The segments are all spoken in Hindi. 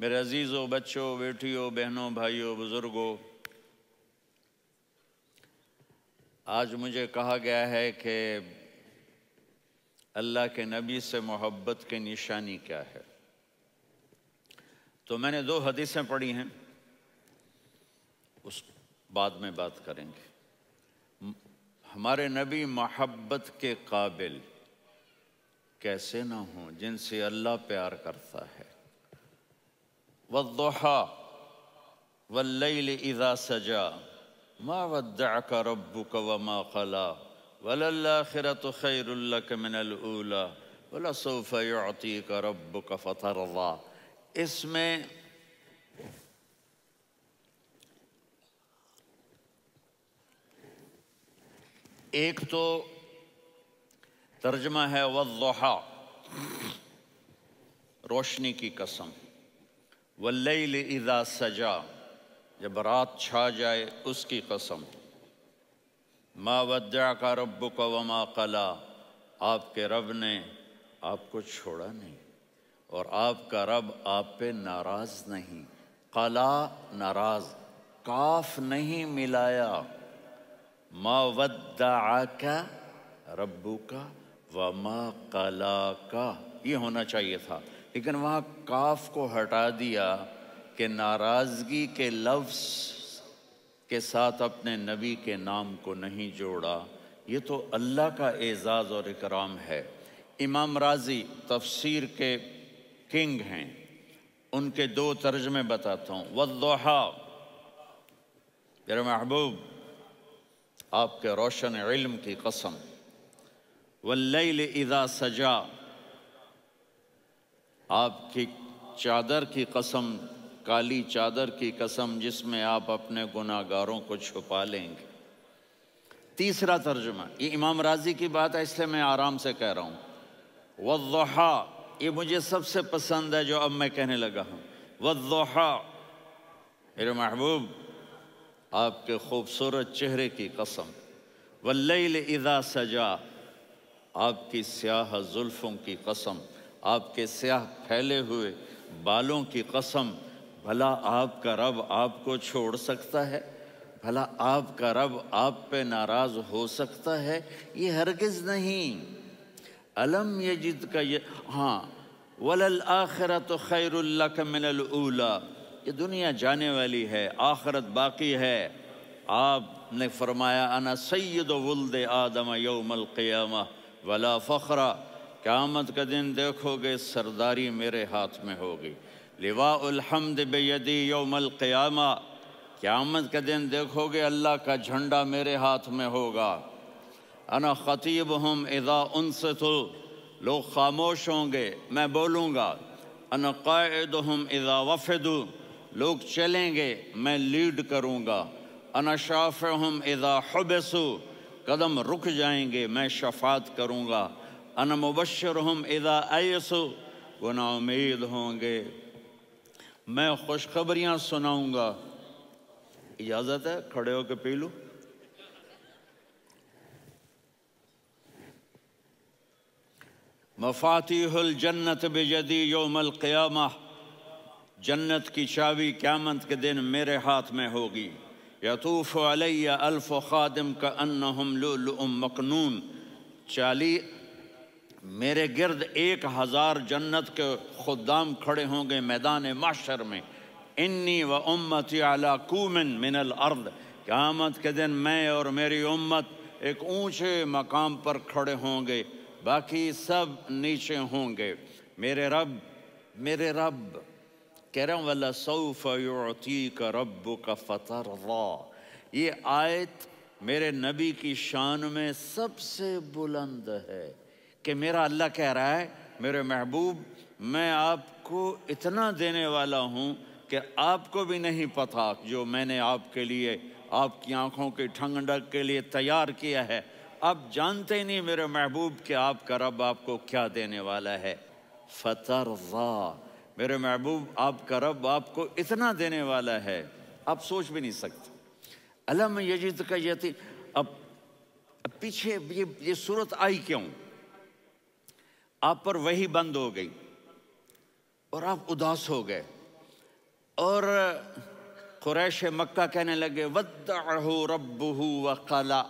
मेरे अजीज़ों बच्चों बेटियों बहनों भाइयों बुज़ुर्गों आज मुझे कहा गया है कि अल्लाह के नबी से मोहब्बत की निशानी क्या है तो मैंने दो हदीसें पढ़ी हैं उस बाद में बात करेंगे हमारे नबी मोहब्बत के काबिल कैसे ना हों जिनसे अल्लाह प्यार करता है वहा इसमें एक तो तर्जमा है वहा रोशनी की कसम वल्ल इदा सजा जब रात छा जाए उसकी कसम माँ वद्या का रब का वमा कला आपके रब ने आपको छोड़ा नहीं और आपका रब आप पे नाराज़ नहीं कला नाराज़ काफ नहीं मिलाया माँ वद्या का रब्बू का व माँ कला का ये होना चाहिए था लेकिन वहाँ काफ को हटा दिया कि नाराज़गी के लफ्स के साथ अपने नबी के नाम को नहीं जोड़ा ये तो अल्लाह का एज़ाज़ और इकराम है इमाम राजी तफसीर के किंग हैं उनके दो तर्जमे बताता हूँ वोहा मेरे महबूब आपके रोशन इल्म की कसम वल्ल इज़ा सजा आपकी चादर की कसम काली चादर की कसम जिसमें आप अपने गुनागारों को छुपा लेंगे तीसरा तर्जुमा ये इमाम राजी की बात है इसलिए मैं आराम से कह रहा हूँ वहा ये मुझे सबसे पसंद है जो अब मैं कहने लगा हूँ वहा मेरे महबूब आपके खूबसूरत चेहरे की कसम वल्ल इदा सजा आपकी स्याह जुल्फ़ों की कसम आपके स्याह फैले हुए बालों की कसम भला आपका रब आपको छोड़ सकता है भला आपका रब आप पे नाराज़ हो सकता है ये हरगिज़ नहीं अलम जिद का ये हाँ वलल आखरत तो का मिनलूला ये दुनिया जाने वाली है आखरत बाकी है आपने फरमाया अना सैद वल्द आदम यौमल क़ियामा वला फ़खरा क्यामत का दिन देखोगे सरदारी मेरे हाथ में होगी उलहमद बेदी योमल क़्यामा क्यामत का दिन देखोगे अल्लाह का झंडा मेरे हाथ में होगा अना ख़तीब हम इदा उनसे तो लोग खामोश होंगे मैं बोलूँगा अना कायद हम इदा वफ़द लोग चलेंगे मैं लीड करूँगा अना शाफ़ हम इदा हबसु कदम रुक जाएंगे मैं शफात करूँगा अन मुबशर हम इदा आयसो वो ना उम्मीद होंगे मैं खुशखबरियाँ सुनाऊँगा इजाज़त है खड़े होकर पी लूँ मफातिहुल जन्नत बेजदी योमल क़यामा जन्नत की चावी क्यामत के दिन मेरे हाथ में होगी यतूफ़ अलैया अल्फ़ ख़ादम का अन्न हम मकनून चाली मेरे गिरद एक हज़ार जन्नत के खुदाम खड़े होंगे मैदान माशर में इन्नी व उम्मत अला कूमिन मिनल अर्द क़्यामत के दिन मैं और मेरी उम्मत एक ऊंचे मकाम पर खड़े होंगे बाकी सब नीचे होंगे मेरे रब मेरे रब कह रहा हूँ वाला सऊफ़ युती का रब का फ़तर ये आयत मेरे नबी की शान में सबसे बुलंद है कि मेरा अल्लाह कह रहा है मेरे महबूब मैं आपको इतना देने वाला हूँ कि आपको भी नहीं पता जो मैंने आपके लिए आपकी आँखों की ठंडक के लिए तैयार किया है आप जानते नहीं मेरे महबूब कि आपका रब आपको क्या देने वाला है फतर मेरे महबूब आपका रब आपको इतना देने वाला है आप सोच भी नहीं सकते अलम यजीद का यती अब पीछे ये ये सूरत आई क्यों आप पर वही बंद हो गई और आप उदास हो गए और कुरैश मक्का कहने लगे रब व कला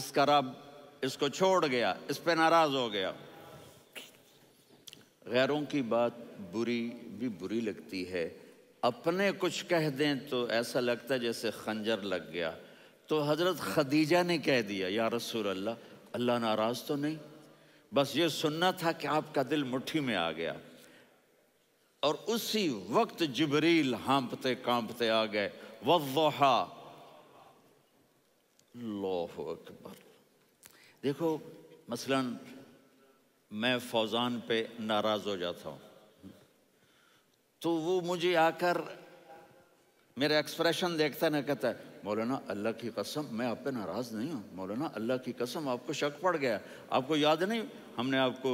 इसका रब इसको छोड़ गया इस पर नाराज हो गया गैरों की बात बुरी भी बुरी लगती है अपने कुछ कह दें तो ऐसा लगता है जैसे खंजर लग गया तो हज़रत खदीजा ने कह दिया या रसूल अल्लाह अल्लाह नाराज़ तो नहीं बस ये सुनना था कि आपका दिल मुट्ठी में आ गया और उसी वक्त जबरील हांपते कांपते आ गए वोहा लोह अकबर देखो मसलन मैं फौजान पे नाराज़ हो जाता हूं तो वो मुझे आकर मेरा एक्सप्रेशन देखता ना कहता है मौलाना अल्लाह की कसम मैं आप पे नाराज़ नहीं हूँ मौलाना अल्लाह की कसम आपको शक पड़ गया आपको याद नहीं हमने आपको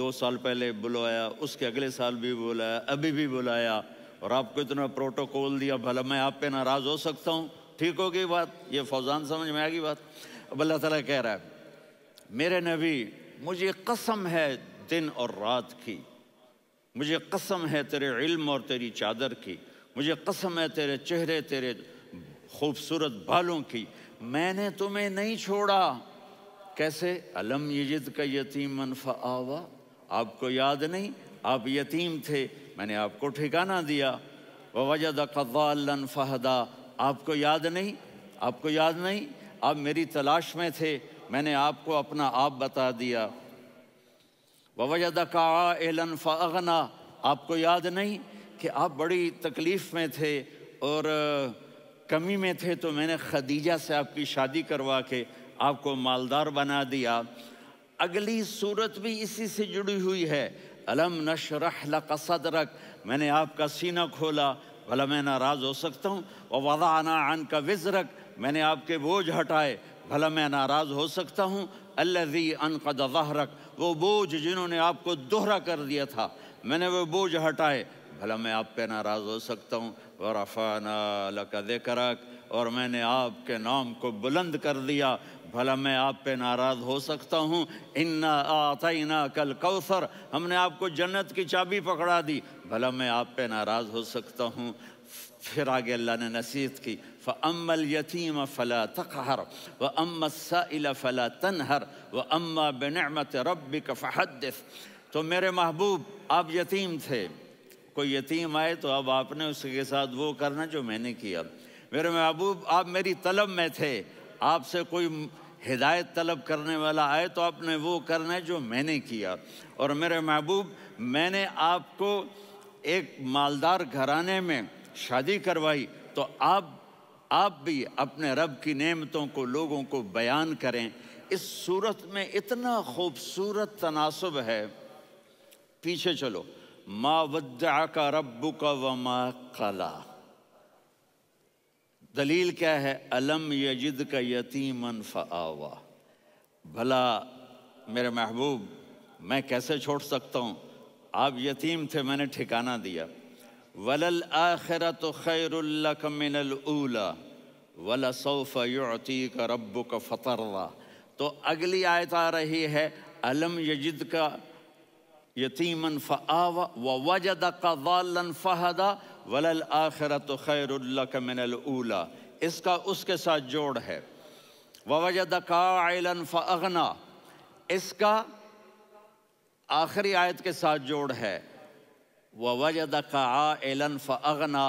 दो साल पहले बुलाया उसके अगले साल भी बुलाया अभी भी बुलाया और आपको इतना प्रोटोकॉल दिया भला मैं आप पे नाराज़ हो सकता हूँ ठीक होगी बात ये फौजान समझ में आएगी बात अब अल्लाह तला कह रहा है मेरे नबी मुझे कसम है दिन और रात की मुझे कसम है तेरे इल्म और तेरी चादर की मुझे कसम है तेरे चेहरे तेरे खूबसूरत बालों की मैंने तुम्हें नहीं छोड़ा कैसे अलम यजिद का यतीम मनफा आवा आपको याद नहीं आप यतीम थे मैंने आपको ठिकाना दिया वजद कद्दालन फहदा आपको याद नहीं आपको याद नहीं आप मेरी तलाश में थे मैंने आपको अपना आप बता दिया वजद का एलन फ़ना आपको याद नहीं कि आप बड़ी तकलीफ़ में थे और कमी में थे तो मैंने खदीजा से आपकी शादी करवा के आपको मालदार बना दिया अगली सूरत भी इसी से जुड़ी हुई है अलम नशरह लक मैंने आपका सीना खोला भला मैं नाराज़ हो सकता हूँ और आना आन का विजरक मैंने आपके बोझ हटाए भला मैं नाराज़ हो सकता हूँ अल्लजी अनकद वाहरक वो बोझ जिन्होंने आपको दोहरा कर दिया था मैंने वो बोझ हटाए भला मैं आप पे नाराज़ हो सकता हूँ वरफ़ाना लका ज़िक्रक और मैंने आपके नाम को बुलंद कर दिया भला मैं आप पे नाराज़ हो सकता हूँ इन्ना आतना कल कौसर हमने आपको जन्नत की चाबी पकड़ा दी भला मैं आप पे नाराज़ हो सकता हूँ फिर आगे अल्लाह ने नसीहत की अम्मल यतीम फ़ला तकहर व अम्मा फ़ला तनहर व अम्मा बनमत रब का तो मेरे महबूब आप यतीम थे कोई यतीम आए तो अब आपने उसके साथ वो करना जो मैंने किया मेरे महबूब आप मेरी तलब में थे आपसे कोई हिदायत तलब करने वाला आए तो आपने वो करना है जो मैंने किया और मेरे महबूब मैंने आपको एक मालदार घराने में शादी करवाई तो आप आप भी अपने रब की नेमतों को लोगों को बयान करें इस सूरत में इतना खूबसूरत तनासब है पीछे चलो मा वद्दा का रब का व मा कला दलील क्या है अलम यजिद का यतीम फ़ावा भला मेरे महबूब मैं कैसे छोड़ सकता हूँ आप यतीम थे मैंने ठिकाना दिया वलल आखिर तो खैरकमिनला वला सौफ़ का रब का फ़तरवा तो अगली आयत आ रही है अलम यजिद का यतीमन फ़ाव व वजद कालन फ़हदा वलल आखरत खैरक मिनला इसका उसके साथ जोड़ है व वजद कालन फ़ना इसका आखिरी आयत के साथ जोड़ है व वजद कालन फ़ना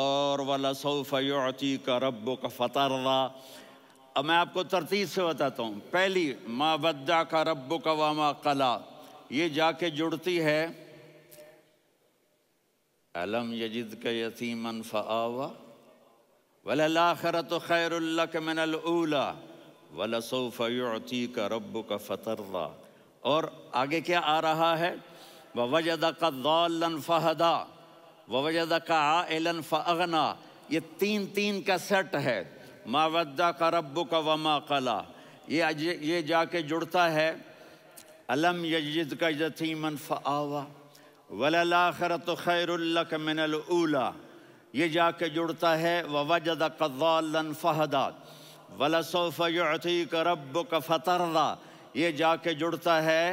और वलसौफ़ी का रब का फ़तर्रा अब मैं आपको तरतीब से बताता हूँ पहली माँ बद्दा का रब का वामा कला ये जाके जुड़ती है अलम यजिद के यतीम फ़ावा वलाखरत तो खैरक मिनला वलसोफ़ी का रब का फ़तर्रा और आगे क्या आ रहा है व वजद का दौलन फ़हदा व वजद का आलन फ़गना ये तीन तीन का सेट है मावदा का रब का वमा कला ये ये जाके जुड़ता है अलम यजिद का यतीमन फ़ावा वलाखरत खैरक मिनला ये जाके जुड़ता है व वजद कदालन फ़हदा वलसोफ़ यती रब का फ़तरदा ये जाके जुड़ता है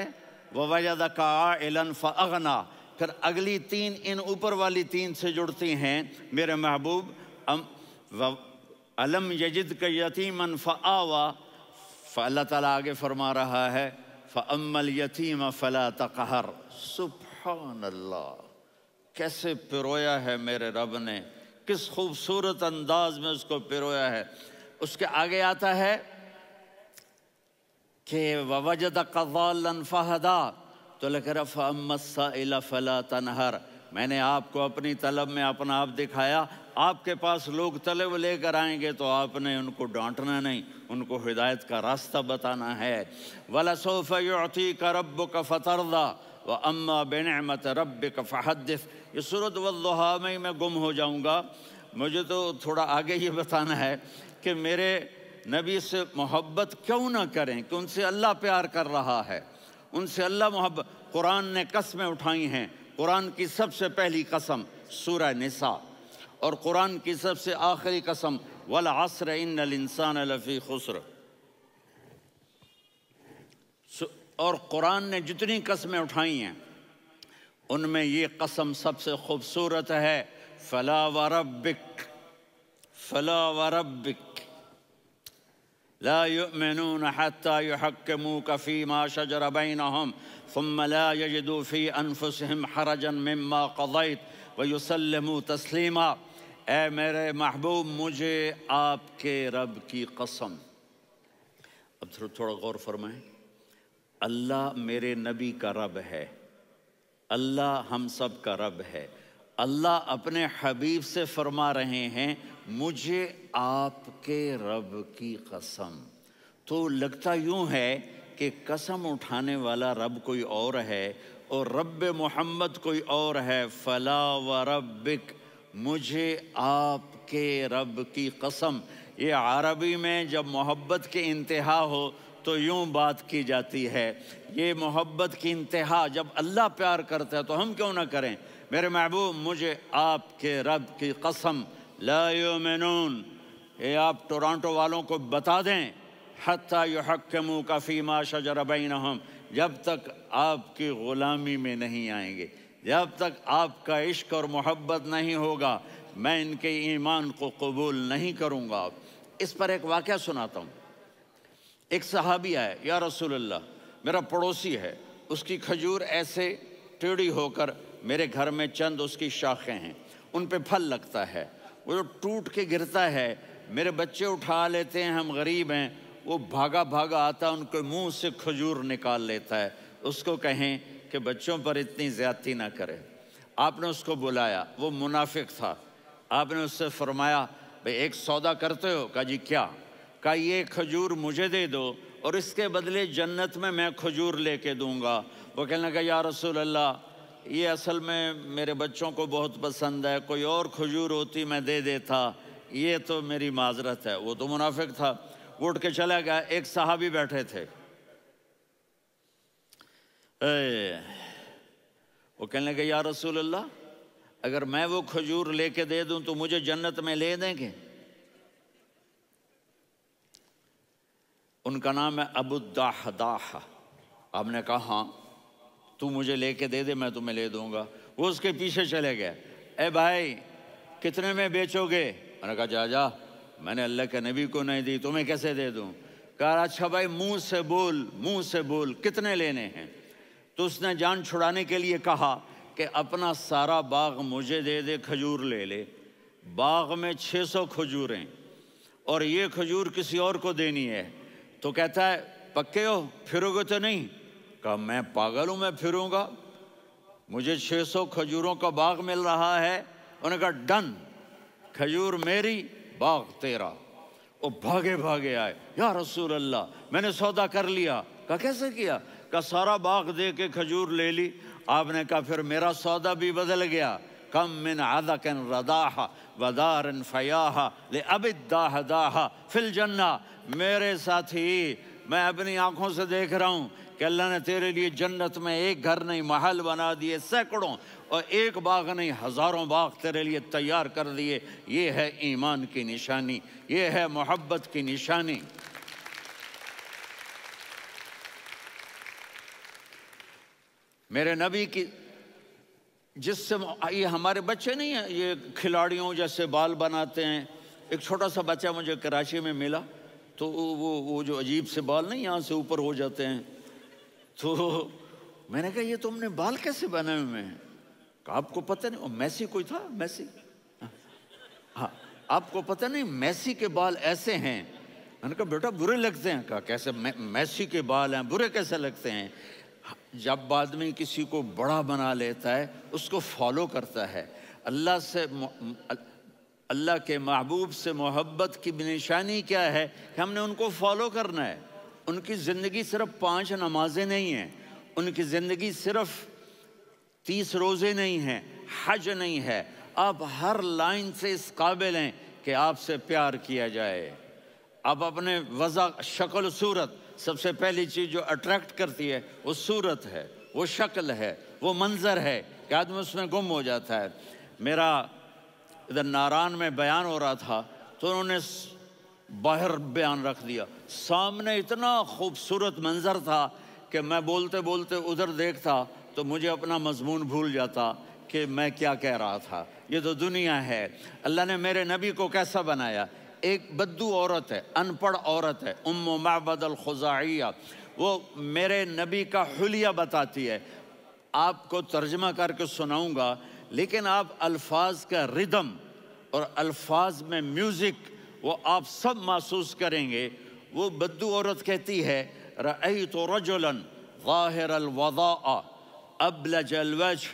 व वजद का आलन फ़गना फिर अगली तीन इन ऊपर वाली तीन से जुड़ती हैं मेरे महबूब अलम यजिद का यतीमन फ़ावा फल्ला तला आगे फरमा रहा है फ़म यतीम फ़ला तकहर सुबहान अल्लाह कैसे पिरोया है मेरे रब ने किस खूबसूरत अंदाज में उसको पिरोया है उसके आगे आता है कि वजद कवालन फ़हदा तो लेकर फ़मसा फ़ला तनहर मैंने आपको अपनी तलब में अपना आप दिखाया आपके पास लोग तलब लेकर आएंगे तो आपने उनको डांटना नहीं उनको हिदायत का रास्ता बताना है वला सोफ़ी का रब का फतरदा व अम्मा बेनमत रब का फहदिफ ये सूरत वहा में ही मैं गुम हो जाऊँगा मुझे तो थोड़ा आगे ये बताना है कि मेरे नबी से मोहब्बत क्यों ना करें कि उनसे अल्लाह प्यार कर रहा है उनसे अल्लाह मोहब्बत कुरान ने कस्में उठाई हैं कुरान की सबसे पहली कसम सूर निसा और कुरान की सबसे आखिरी कसम वल आसर इन इंसान लफ़ी खुसर और कुरान ने जितनी कसमें उठाई हैं उनमें ये कसम सबसे खूबसूरत है फला वरबिक फला वरबिक لا يؤمنون حتى يحكموك فيما شجر بينهم ثم لا يجدوا في أنفسهم حرجا مما قضيت ويسلموا تسليما ए मेरे महबूब मुझे आपके रब की कसम अब थोड़ा थोड़ा गौर फरमाएं अल्लाह मेरे नबी का रब है अल्लाह हम सब का रब है अल्लाह अपने हबीब से फरमा रहे हैं मुझे आपके रब की कसम तो लगता यूं है कि कसम उठाने वाला रब कोई और है और रब मोहम्मद कोई और है फला व रबिक मुझे आपके रब की कसम ये अरबी में जब मोहब्बत के इंतहा हो तो यूँ बात की जाती है ये मोहब्बत की इंतहा जब अल्लाह प्यार करता है तो हम क्यों ना करें मेरे महबूब मुझे आपके रब की कसम लायो मैनून ये आप टोरंटो वालों को बता दें हती युहकमू काफ़ीमा शजर बैनहम जब तक आपकी ग़ुलामी में नहीं आएंगे जब तक आपका इश्क और मोहब्बत नहीं होगा मैं इनके ईमान को कबूल नहीं करूँगा इस पर एक वाक़ सुनाता हूँ एक सहाबी है या रसूल मेरा पड़ोसी है उसकी खजूर ऐसे टेढ़ी होकर मेरे घर में चंद उसकी शाखें हैं उन पर फल लगता है वो जो टूट के गिरता है मेरे बच्चे उठा लेते हैं हम गरीब हैं वो भागा भागा आता उनके मुंह से खजूर निकाल लेता है उसको कहें कि बच्चों पर इतनी ज़्यादती ना करें आपने उसको बुलाया वो मुनाफिक था आपने उससे फरमाया भाई एक सौदा करते हो का जी क्या का ये खजूर मुझे दे दो और इसके बदले जन्नत में मैं खजूर लेके दूंगा वो कहने लगा या रसूल अल्लाह ये असल में मेरे बच्चों को बहुत पसंद है कोई और खजूर होती मैं दे देता ये तो मेरी माजरत है वो तो मुनाफिक था उठ के चला गया एक साहबी बैठे थे ए, वो कहने लगे या रसूल अल्लाह अगर मैं वो खजूर लेके दे दूं तो मुझे जन्नत में ले देंगे उनका नाम है अबू दाहदाह आपने कहा हाँ तू मुझे लेके दे दे मैं तुम्हें ले दूंगा वो उसके पीछे चले गए ए भाई कितने में बेचोगे मैंने कहा जा जा मैंने अल्लाह के नबी को नहीं दी तुम्हें कैसे दे दूँ कहा अच्छा भाई मुंह से बोल मुंह से बोल कितने लेने हैं तो उसने जान छुड़ाने के लिए कहा कि अपना सारा बाग मुझे दे दे खजूर ले ले बाग में 600 खजूरें और ये खजूर किसी और को देनी है तो कहता है पक्के हो फिरोगे तो नहीं कहा मैं पागल हूँ मैं फिरूँगा मुझे 600 खजूरों का बाग मिल रहा है उन्हें कहा डन खजूर मेरी बाग तेरा वो भागे भागे आए या रसूल अल्लाह मैंने सौदा कर लिया कहा कैसे किया कहा सारा बाग दे के खजूर ले ली आपने कहा फिर मेरा सौदा भी बदल गया कम मिन आदकन रदाहा वदारन फयाहा ले अबिदाह दाह फिल जन्ना मेरे साथी मैं अपनी आंखों से देख रहा हूँ कि अल्लाह ने तेरे लिए जन्नत में एक घर नहीं महल बना दिए सैकड़ों और एक बाग नहीं हज़ारों बाग तेरे लिए तैयार कर दिए ये है ईमान की निशानी ये है मोहब्बत की निशानी मेरे नबी की जिससे ये हमारे बच्चे नहीं हैं ये खिलाड़ियों जैसे बाल बनाते हैं एक छोटा सा बच्चा मुझे कराची में मिला तो वो वो जो अजीब से बाल नहीं यहाँ से ऊपर हो जाते हैं तो मैंने कहा ये तुमने बाल कैसे बनाए हुए हैं आपको पता नहीं मैसी कोई था मैसी हाँ आपको पता नहीं मैसी के बाल ऐसे हैं मैंने कहा बेटा बुरे लगते हैं कहा कैसे मैसी के बाल हैं बुरे कैसे लगते हैं हाँ, जब आदमी किसी को बड़ा बना लेता है उसको फॉलो करता है अल्लाह से अल्लाह के महबूब से मोहब्बत की निशानी क्या है कि हमने उनको फॉलो करना है उनकी ज़िंदगी सिर्फ पांच नमाजें नहीं हैं उनकी ज़िंदगी सिर्फ़ तीस रोज़े नहीं हैं हज नहीं है अब हर लाइन से इस काबिल हैं कि आपसे प्यार किया जाए अब अपने वज़ा शक्ल सूरत सबसे पहली चीज़ जो अट्रैक्ट करती है वो सूरत है वो शक्ल है वो मंज़र है कि आदमी उसमें गुम हो जाता है मेरा इधर नारायण में बयान हो रहा था तो उन्होंने बाहर बयान रख दिया सामने इतना खूबसूरत मंज़र था कि मैं बोलते बोलते उधर देखता तो मुझे अपना मजमून भूल जाता कि मैं क्या कह रहा था ये तो दुनिया है अल्लाह ने मेरे नबी को कैसा बनाया एक बद्दू औरत है अनपढ़ औरत है उम माबद अलखुजाइया वो मेरे नबी का हलिया बताती है आपको तर्जमा करके सुनाऊंगा लेकिन आप अल्फाज का रिदम और अल्फाज में म्यूज़िक वो आप सब महसूस करेंगे वो बद्दू औरत कहती है रई तो रजुलन ज़ाहिर अलवज़ा أبلج الوجه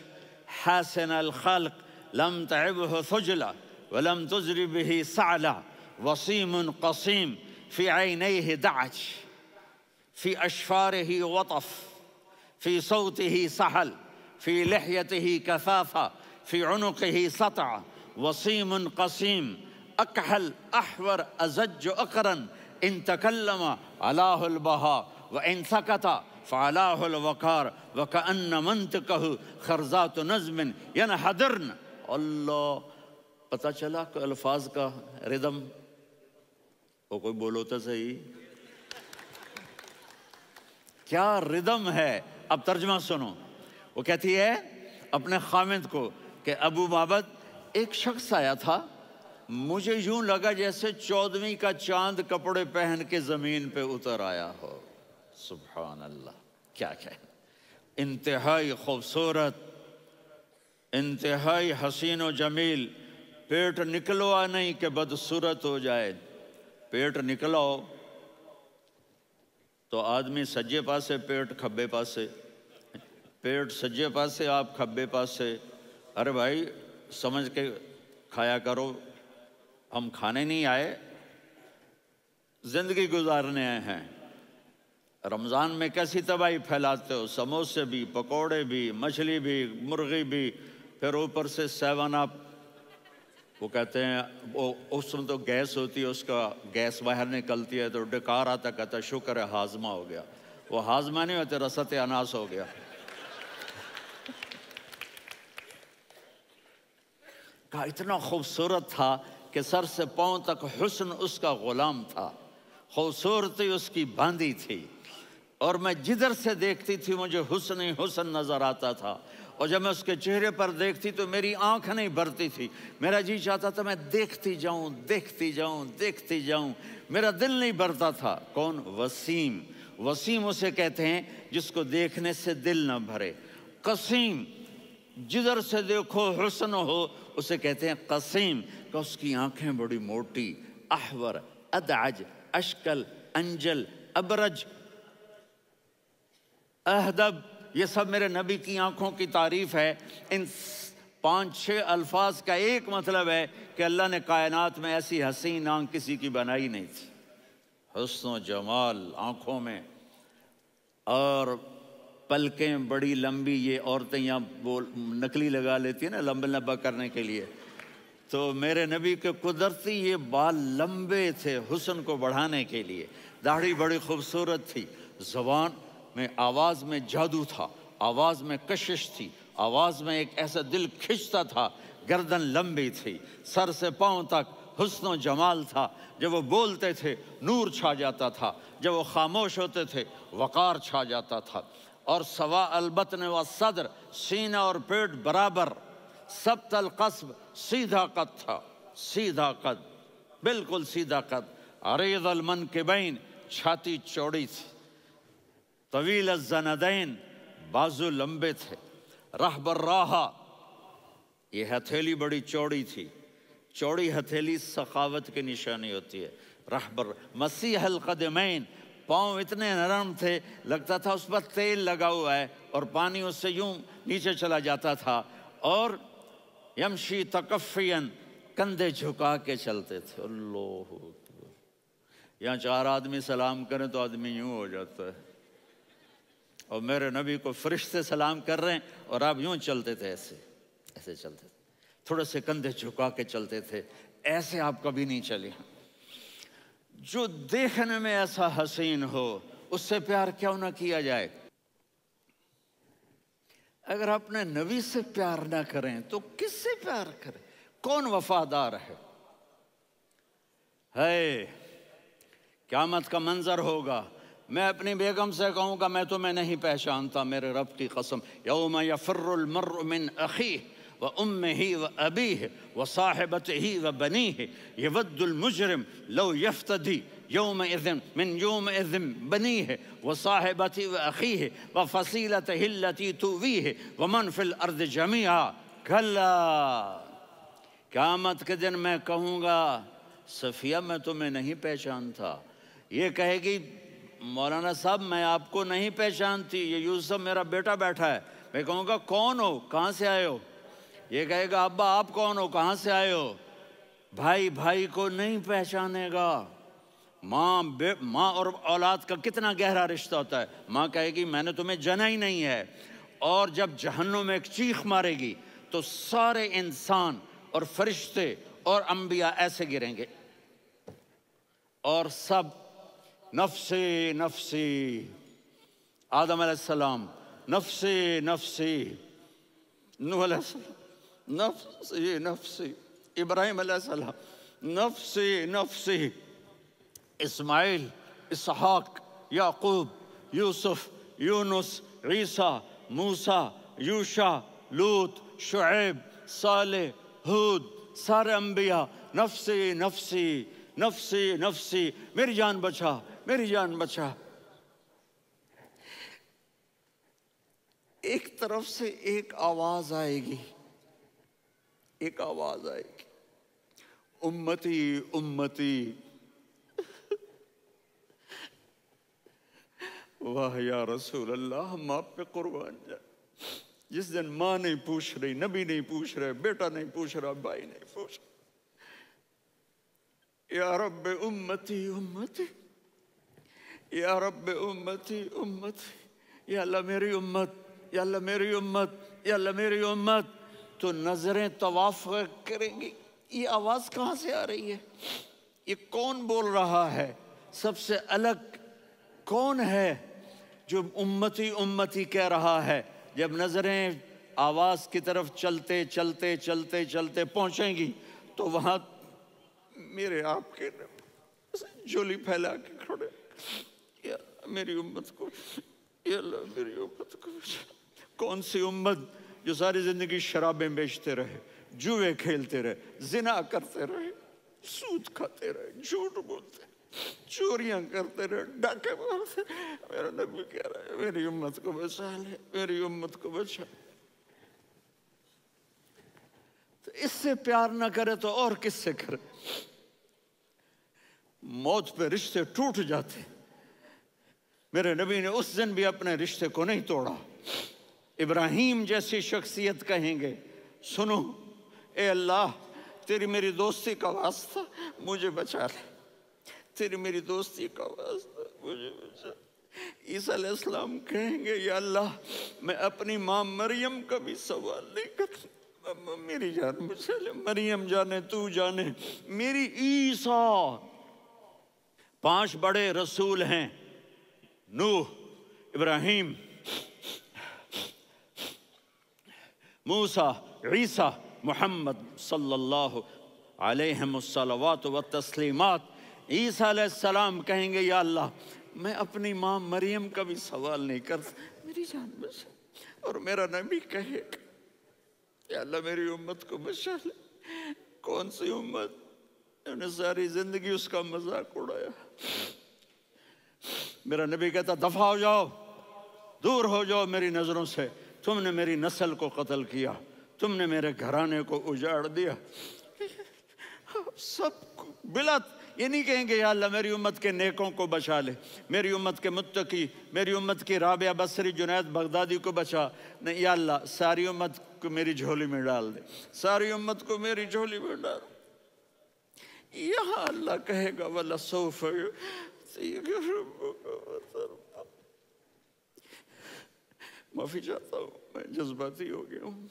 حسن الخلق لم تعبه ثجلة ولم تزر به صعلة وصيم قصيم في عينيه دعج في أشفاره وطف في صوته سحل في لحيته كثافة في عنقه سطع وصيم قصيم أكحل أحور أزج أقرن إن تكلم علاه البهاء وإن سكت फ़लाह वक़ार वक़न मंत कह खर्जात नज़मिन यान पता चला को अल्फाज का रिदम वो कोई बोलो तो सही क्या रिदम है अब तर्जमा सुनो वो कहती है अपने खामिद को कि अबू बाबत एक शख्स आया था मुझे यूं लगा जैसे चौदहवीं का चांद कपड़े पहन के ज़मीन पे उतर आया हो सुबहान अल्लाह क्या कहें इंतहाई खूबसूरत इंतहाई हसीन व जमील पेट निकलवा नहीं कि बदसूरत हो जाए पेट निकलाओ तो आदमी सज्जे पासे पेट खब्बे पासे पेट सज्जे पासे आप खब्बे पासे अरे भाई समझ के खाया करो हम खाने नहीं आए ज़िंदगी गुजारने आए हैं रमज़ान में कैसी तबाही फैलाते हो समोसे भी पकोड़े भी मछली भी मुर्गी भी फिर ऊपर से सेवन अप वो कहते हैं वो उसमें तो गैस होती है उसका गैस बाहर निकलती है तो डकार आता कहता शुक्र है हाजमा हो गया वो हाजमा नहीं होते रसत अनास हो गया का इतना खूबसूरत था कि सर से पाँव तक हुस्न उसका गुलाम था खूबसूरती उसकी बांधी थी और मैं जिधर से देखती थी मुझे हुसन ही हुसन नज़र आता था और जब मैं उसके चेहरे पर देखती तो मेरी आंख नहीं भरती थी मेरा जी चाहता था मैं देखती जाऊं देखती जाऊं देखती जाऊं मेरा दिल नहीं भरता था कौन वसीम वसीम उसे कहते हैं जिसको देखने से दिल ना भरे कसीम जिधर से देखो हुसन हो उसे कहते हैं कसीम का उसकी आंखें बड़ी मोटी आहवर अदाज अशकल अंजल अबरज अहदब ये सब मेरे नबी की आंखों की तारीफ है इन पाँच छः अल्फाज का एक मतलब है कि अल्लाह ने कायनात में ऐसी हसीन आंख किसी की बनाई नहीं थी हसन जमाल आँखों में और पलकें बड़ी लंबी ये औरतें यहाँ बोल नकली लगा लेती हैं ना लंबे लंबा करने के लिए तो मेरे नबी के कुदरती ये बाल लंबे थे हुसन को बढ़ाने के लिए दाढ़ी बड़ी खूबसूरत थी जबान में आवाज़ में जादू था आवाज़ में कशिश थी आवाज़ में एक ऐसा दिल खिंचता था गर्दन लंबी थी सर से पाँव तक हुस्न जमाल था जब वो बोलते थे नूर छा जाता था जब वो खामोश होते थे वक़ार छा जाता था और सवा अलबतन व सदर सीना और पेट बराबर सब तल कस्ब सीधा कद था सीधा कद बिल्कुल सीधा कद अरेज अलमन के बैन छाती चौड़ी थी तवील जनदैन बाजू लंबे थे रहबर राहा ये हथेली बड़ी चौड़ी थी चौड़ी हथेली सखावत की निशानी होती है रहबर मसीह कदमैन पाँव इतने नरम थे लगता था उस पर तेल लगा हुआ है और पानी उससे यूं नीचे चला जाता था और यमशी तकफ़ियन कंधे झुका के चलते थे अल्लाह यहाँ चार आदमी सलाम करें तो आदमी यूं हो जाता है और मेरे नबी को फरिश्ते सलाम कर रहे हैं और आप यूं चलते थे ऐसे ऐसे चलते थे थोड़े से कंधे झुका के चलते थे ऐसे आप कभी नहीं चले जो देखने में ऐसा हसीन हो उससे प्यार क्यों ना किया जाए अगर अपने नबी से प्यार ना करें तो किससे प्यार करें कौन वफादार है है क्यामत का मंजर होगा मैं अपनी बेगम से कहूँगा मैं तुम्हें नहीं पहचानता मेरे रब की कसम यौम यफ़रमरमिन अखी व उम ही व अबी है व साहबत ही व बनी है ये वद्दुलमजरम लो यफ्तदी योम इज़म मिन योम इज़म बनी है व साहबत व अखी है व फसीलत हिल्लती तूवी है व मन अर्द जमिया कल्ला के दिन मैं कहूँगा सफ़िया मैं तुम्हें नहीं पहचानता ये कहेगी मौलाना साहब मैं आपको नहीं पहचानती ये यूसुफ मेरा बेटा बैठा है मैं कहूँगा कौन हो कहाँ से आए हो ये कहेगा अब्बा आप कौन हो कहाँ से आए हो भाई भाई को नहीं पहचानेगा माँ माँ और औलाद का कितना गहरा रिश्ता होता है माँ कहेगी मैंने तुम्हें जना ही नहीं है और जब जहन्नुम में एक चीख मारेगी तो सारे इंसान और फरिश्ते और अंबिया ऐसे गिरेंगे और सब نفسي نفسي آدم عليه السلام نفسي نفسي نوح عليه السلام نفسي نفسي إبراهيم عليه السلام نفسي نفسي إسماعيل إسحاق يعقوب يوسف يونس عيسى موسى يوشع لوط شعيب صالح هود سارے أنبياء نفسي نفسي نفسي نفسي میری بچا मेरी जान बचा एक तरफ से एक आवाज आएगी एक आवाज आएगी उम्मती उम्मती वाह या रसूल अल्लाह हम आप पे कुर्बान जाए जिस दिन माँ नहीं पूछ रही नबी नहीं पूछ रहे बेटा नहीं पूछ रहा भाई नहीं पूछ रहा या रब उम्मती उम्मती या रब उम्मती उम्मत या अल्लाह मेरी उम्मत या अल्लाह मेरी उम्मत या अल्लाह मेरी उम्मत तो नज़रें तवाफ़ करेंगी ये आवाज़ कहाँ से आ रही है ये कौन बोल रहा है सबसे अलग कौन है जो उम्मती उम्मती कह रहा है जब नज़रें आवाज़ की तरफ चलते चलते चलते चलते पहुँचेंगी तो वहाँ मेरे आपके झोली फैला के खड़े मेरी उम्मत को ये अल्लाह मेरी उम्मत को कौन सी उम्मत जो सारी ज़िंदगी शराबें बेचते रहे जुए खेलते रहे जिना करते रहे सूद खाते रहे झूठ बोलते चोरियां करते रहे डाके मारते मेरा नबी कह रहा है मेरी उम्मत को बचा ले मेरी उम्मत को बचा तो इससे प्यार ना करे तो और किससे करे मौत पे रिश्ते टूट जाते हैं मेरे नबी ने उस दिन भी अपने रिश्ते को नहीं तोड़ा इब्राहिम जैसी शख्सियत कहेंगे सुनो ए अल्लाह तेरी मेरी दोस्ती का वास्ता मुझे बचा ले तेरी मेरी दोस्ती का वास्ता मुझे बचा ईसीम कहेंगे या अल्लाह मैं अपनी माँ मरियम का भी सवाल नहीं कर मेरी जान मुझे मरियम जाने तू जाने मेरी ईसा पांच बड़े रसूल हैं नूह इब्राहिम मूसा ईसा मोहम्मद सल्लल्लाहु अलैहि व तस्लीमात ईसा सलाम कहेंगे या अल्लाह मैं अपनी माँ मरियम का भी सवाल नहीं कर मेरी जान बस और मेरा नबी कहे या अल्लाह मेरी उम्मत को बचा ले कौन सी उम्मत उन्हें सारी ज़िंदगी उसका मजाक उड़ाया मेरा नबी कहता दफा हो जाओ दूर हो जाओ मेरी नज़रों से तुमने मेरी नस्ल को कत्ल किया तुमने मेरे घराने को उजाड़ दिया सब बिलत ये नहीं कहेंगे या अल्लाह मेरी उम्मत के नेकों को बचा ले मेरी उम्मत के मुत्तकी मेरी उम्मत की राबिया बसरी जुनैद बगदादी को बचा नहीं या अल्लाह सारी उम्मत को मेरी झोली में डाल दे सारी उम्मत को मेरी झोली में डाल यहाँ अल्लाह कहेगा वाला सोफ माफी चाहता हूँ मैं जज्बाती हो गया हूँ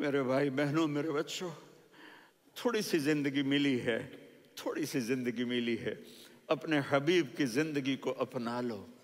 मेरे भाई बहनों मेरे बच्चों थोड़ी सी जिंदगी मिली है थोड़ी सी जिंदगी मिली है अपने हबीब की जिंदगी को अपना लो